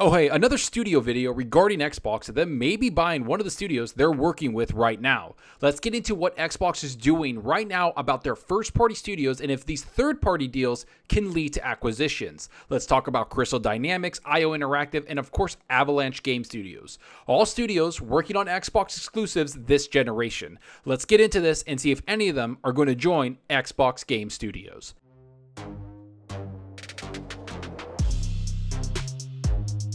Oh, hey, another studio video regarding Xbox and them maybe buying one of the studios they're working with right now. Let's get into what Xbox is doing right now about their first party studios and if these third party deals can lead to acquisitions. Let's talk about Crystal Dynamics, IO Interactive, and of course, Avalanche Game Studios. All studios working on Xbox exclusives this generation. Let's get into this and see if any of them are going to join Xbox Game Studios.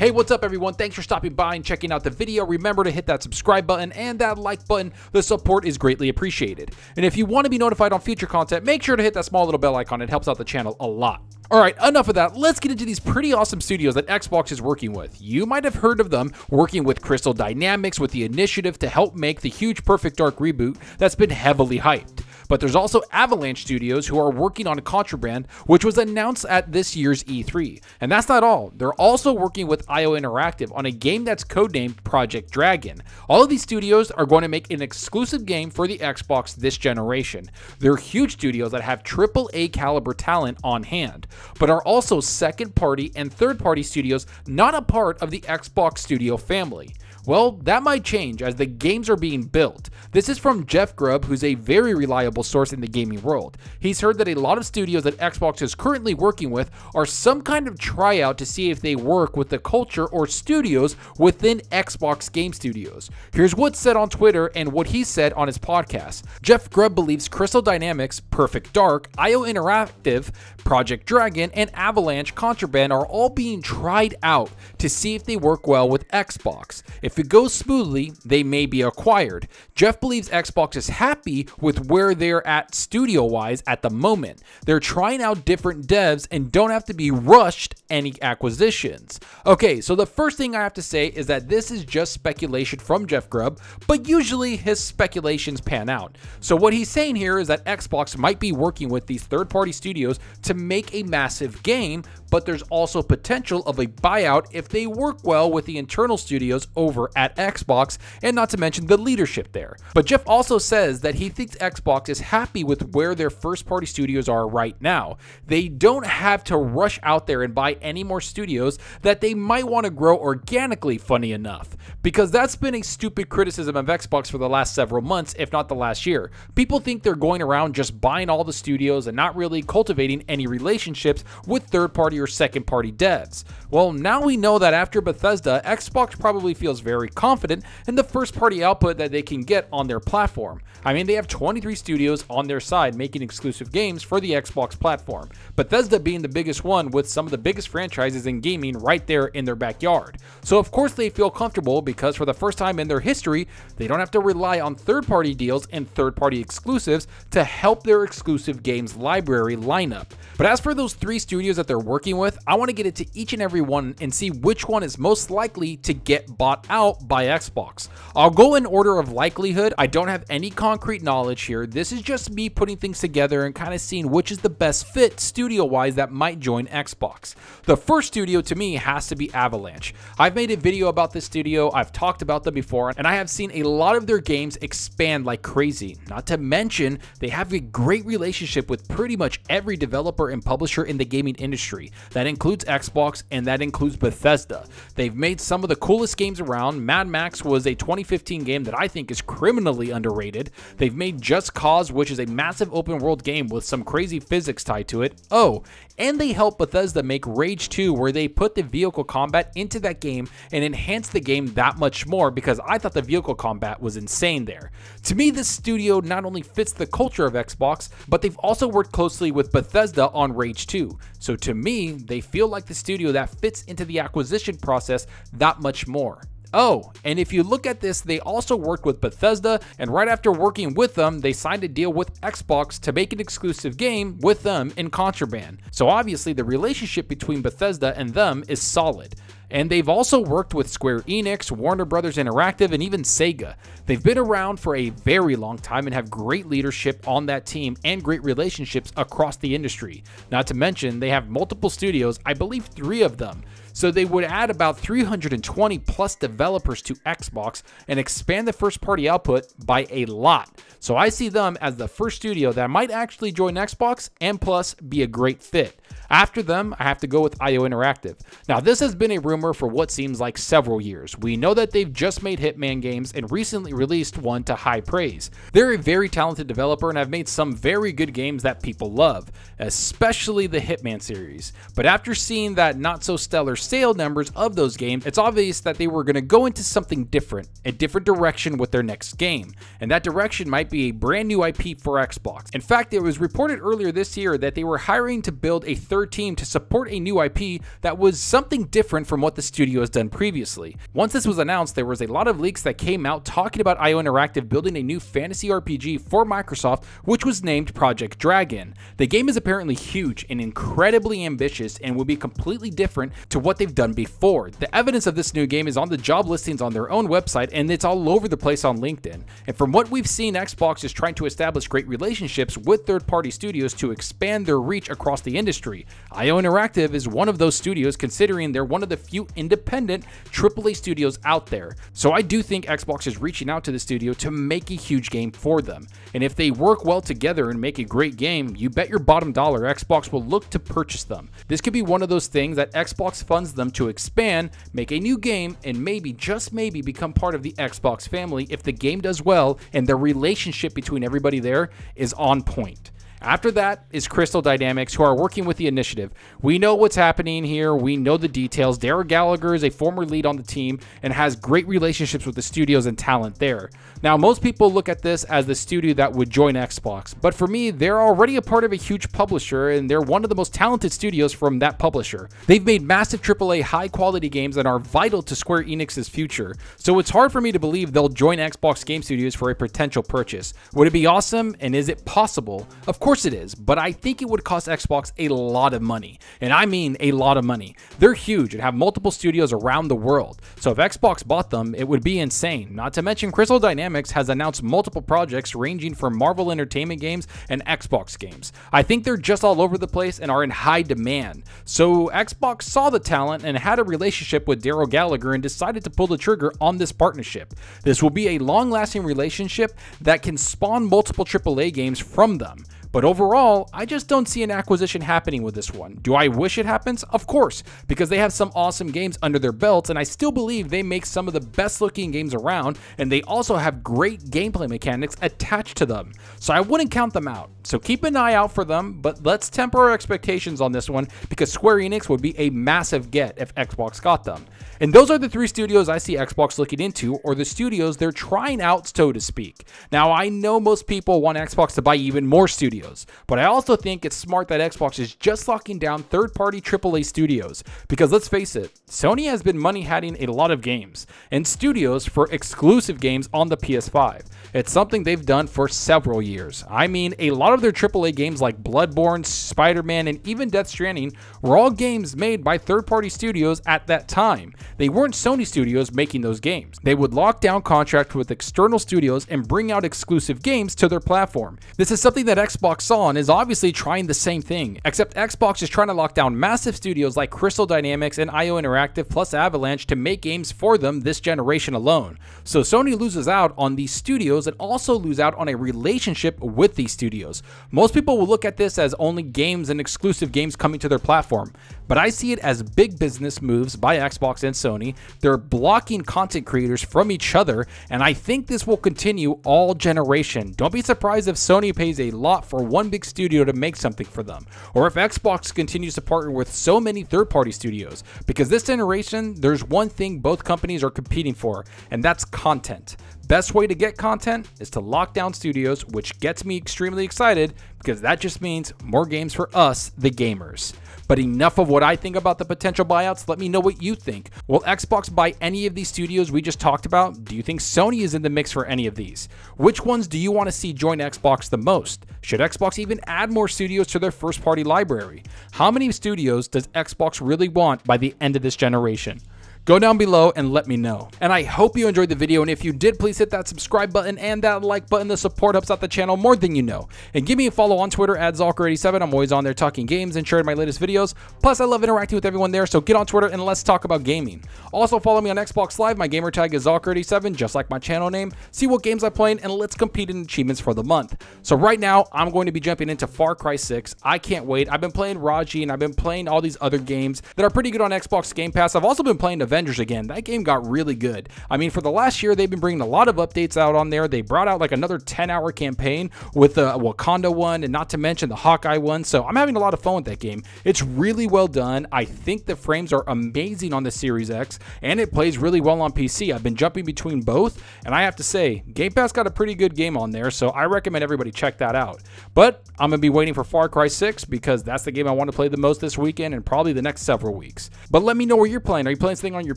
Hey, what's up everyone? Thanks for stopping by and checking out the video. Remember to hit that subscribe button and that like button. The support is greatly appreciated. And if you want to be notified on future content, make sure to hit that small little bell icon. It helps out the channel a lot. All right, enough of that. Let's get into these pretty awesome studios that Xbox is working with. You might have heard of them working with Crystal Dynamics with the initiative to help make the huge Perfect Dark reboot that's been heavily hyped but there's also Avalanche Studios who are working on Contraband, which was announced at this year's E3. And that's not all. They're also working with IO Interactive on a game that's codenamed Project Dragon. All of these studios are going to make an exclusive game for the Xbox this generation. They're huge studios that have AAA caliber talent on hand, but are also second party and third party studios not a part of the Xbox studio family. Well, that might change as the games are being built. This is from Jeff Grubb, who's a very reliable source in the gaming world. He's heard that a lot of studios that Xbox is currently working with are some kind of tryout to see if they work with the culture or studios within Xbox Game Studios. Here's what's said on Twitter and what he said on his podcast. Jeff Grubb believes Crystal Dynamics, Perfect Dark, IO Interactive, Project Dragon, and Avalanche Contraband are all being tried out to see if they work well with Xbox. If if it goes smoothly, they may be acquired. Jeff believes Xbox is happy with where they're at studio wise at the moment. They're trying out different devs and don't have to be rushed any acquisitions. Okay, so the first thing I have to say is that this is just speculation from Jeff Grubb, but usually his speculations pan out. So what he's saying here is that Xbox might be working with these third party studios to make a massive game, but there's also potential of a buyout if they work well with the internal studios over over at Xbox, and not to mention the leadership there. But Jeff also says that he thinks Xbox is happy with where their first party studios are right now. They don't have to rush out there and buy any more studios that they might want to grow organically, funny enough. Because that's been a stupid criticism of Xbox for the last several months, if not the last year. People think they're going around just buying all the studios and not really cultivating any relationships with third party or second party devs. Well, now we know that after Bethesda, Xbox probably feels very very confident in the first party output that they can get on their platform. I mean, they have 23 studios on their side making exclusive games for the Xbox platform, Bethesda being the biggest one with some of the biggest franchises in gaming right there in their backyard. So, of course, they feel comfortable because for the first time in their history, they don't have to rely on third party deals and third party exclusives to help their exclusive games library lineup. But as for those three studios that they're working with, I want to get into each and every one and see which one is most likely to get bought out out by Xbox. I'll go in order of likelihood. I don't have any concrete knowledge here. This is just me putting things together and kind of seeing which is the best fit studio-wise that might join Xbox. The first studio to me has to be Avalanche. I've made a video about this studio. I've talked about them before, and I have seen a lot of their games expand like crazy. Not to mention, they have a great relationship with pretty much every developer and publisher in the gaming industry. That includes Xbox and that includes Bethesda. They've made some of the coolest games around down. Mad Max was a 2015 game that I think is criminally underrated. They've made Just Cause, which is a massive open world game with some crazy physics tied to it. Oh, and they helped Bethesda make Rage 2, where they put the vehicle combat into that game and enhanced the game that much more because I thought the vehicle combat was insane there. To me, this studio not only fits the culture of Xbox, but they've also worked closely with Bethesda on Rage 2. So to me, they feel like the studio that fits into the acquisition process that much more. Oh, and if you look at this, they also worked with Bethesda, and right after working with them, they signed a deal with Xbox to make an exclusive game with them in Contraband. So obviously, the relationship between Bethesda and them is solid and they've also worked with Square Enix, Warner Brothers Interactive, and even Sega. They've been around for a very long time and have great leadership on that team and great relationships across the industry. Not to mention, they have multiple studios, I believe three of them. So they would add about 320 plus developers to Xbox and expand the first party output by a lot. So I see them as the first studio that might actually join Xbox and plus be a great fit. After them, I have to go with IO Interactive. Now, this has been a rumor for what seems like several years. We know that they've just made Hitman games and recently released one to high praise. They're a very talented developer and have made some very good games that people love, especially the Hitman series. But after seeing that not so stellar sale numbers of those games, it's obvious that they were going to go into something different, a different direction with their next game. And that direction might be a brand new IP for Xbox. In fact, it was reported earlier this year that they were hiring to build a third team to support a new IP that was something different from what the studio has done previously. Once this was announced, there was a lot of leaks that came out talking about IO Interactive building a new fantasy RPG for Microsoft, which was named Project Dragon. The game is apparently huge and incredibly ambitious and will be completely different to what what they've done before. The evidence of this new game is on the job listings on their own website and it's all over the place on LinkedIn. And from what we've seen, Xbox is trying to establish great relationships with third party studios to expand their reach across the industry. IO Interactive is one of those studios, considering they're one of the few independent AAA studios out there. So I do think Xbox is reaching out to the studio to make a huge game for them. And if they work well together and make a great game, you bet your bottom dollar Xbox will look to purchase them. This could be one of those things that Xbox funds funds them to expand, make a new game, and maybe, just maybe, become part of the Xbox family if the game does well and the relationship between everybody there is on point. After that is Crystal Dynamics, who are working with the initiative. We know what's happening here. We know the details. Derek Gallagher is a former lead on the team and has great relationships with the studios and talent there. Now, most people look at this as the studio that would join Xbox, but for me, they're already a part of a huge publisher and they're one of the most talented studios from that publisher. They've made massive AAA high quality games that are vital to Square Enix's future, so it's hard for me to believe they'll join Xbox Game Studios for a potential purchase. Would it be awesome and is it possible? Of course, course it is, but I think it would cost Xbox a lot of money. And I mean a lot of money. They're huge and have multiple studios around the world. So if Xbox bought them, it would be insane. Not to mention, Crystal Dynamics has announced multiple projects ranging from Marvel Entertainment games and Xbox games. I think they're just all over the place and are in high demand. So Xbox saw the talent and had a relationship with Daryl Gallagher and decided to pull the trigger on this partnership. This will be a long lasting relationship that can spawn multiple AAA games from them. But overall, I just don't see an acquisition happening with this one. Do I wish it happens? Of course, because they have some awesome games under their belts, and I still believe they make some of the best looking games around, and they also have great gameplay mechanics attached to them. So I wouldn't count them out. So keep an eye out for them, but let's temper our expectations on this one because Square Enix would be a massive get if Xbox got them. And those are the three studios I see Xbox looking into, or the studios they're trying out, so to speak. Now, I know most people want Xbox to buy even more studios studios. But I also think it's smart that Xbox is just locking down third party AAA studios, because let's face it, Sony has been money hatting a lot of games and studios for exclusive games on the PS5. It's something they've done for several years. I mean, a lot of their AAA games like Bloodborne, Spider Man, and even Death Stranding were all games made by third party studios at that time. They weren't Sony studios making those games. They would lock down contracts with external studios and bring out exclusive games to their platform. This is something that Xbox Xbox on is obviously trying the same thing, except Xbox is trying to lock down massive studios like Crystal Dynamics and IO Interactive plus Avalanche to make games for them this generation alone. So Sony loses out on these studios and also lose out on a relationship with these studios. Most people will look at this as only games and exclusive games coming to their platform, but I see it as big business moves by Xbox and Sony. They're blocking content creators from each other, and I think this will continue all generation. Don't be surprised if Sony pays a lot for or one big studio to make something for them, or if Xbox continues to partner with so many third party studios. Because this generation, there's one thing both companies are competing for, and that's content. Best way to get content is to lock down studios, which gets me extremely excited because that just means more games for us, the gamers. But enough of what I think about the potential buyouts. Let me know what you think. Will Xbox buy any of these studios we just talked about? Do you think Sony is in the mix for any of these? Which ones do you want to see join Xbox the most? Should Xbox even add more studios to their first party library? How many studios does Xbox really want by the end of this generation? go down below and let me know. And I hope you enjoyed the video, and if you did, please hit that subscribe button and that like button. The support helps out the channel more than you know. And give me a follow on Twitter at Zalker87. I'm always on there talking games and sharing my latest videos. Plus, I love interacting with everyone there, so get on Twitter and let's talk about gaming. Also, follow me on Xbox Live. My gamer tag is Zalker87, just like my channel name. See what games I'm playing, and let's compete in achievements for the month. So right now, I'm going to be jumping into Far Cry 6. I can't wait. I've been playing Raji, and I've been playing all these other games that are pretty good on Xbox Game Pass. I've also been playing a Avengers again. That game got really good. I mean, for the last year, they've been bringing a lot of updates out on there. They brought out like another 10 hour campaign with the Wakanda one, and not to mention the Hawkeye one. So I'm having a lot of fun with that game. It's really well done. I think the frames are amazing on the Series X, and it plays really well on PC. I've been jumping between both, and I have to say, Game Pass got a pretty good game on there, so I recommend everybody check that out. But I'm going to be waiting for Far Cry 6 because that's the game I want to play the most this weekend and probably the next several weeks. But let me know where you're playing. Are you playing something on on your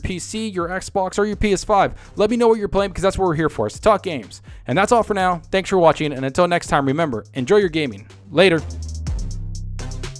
PC, your Xbox, or your PS5. Let me know what you're playing because that's what we're here for, is to talk games. And that's all for now. Thanks for watching, and until next time, remember, enjoy your gaming. Later.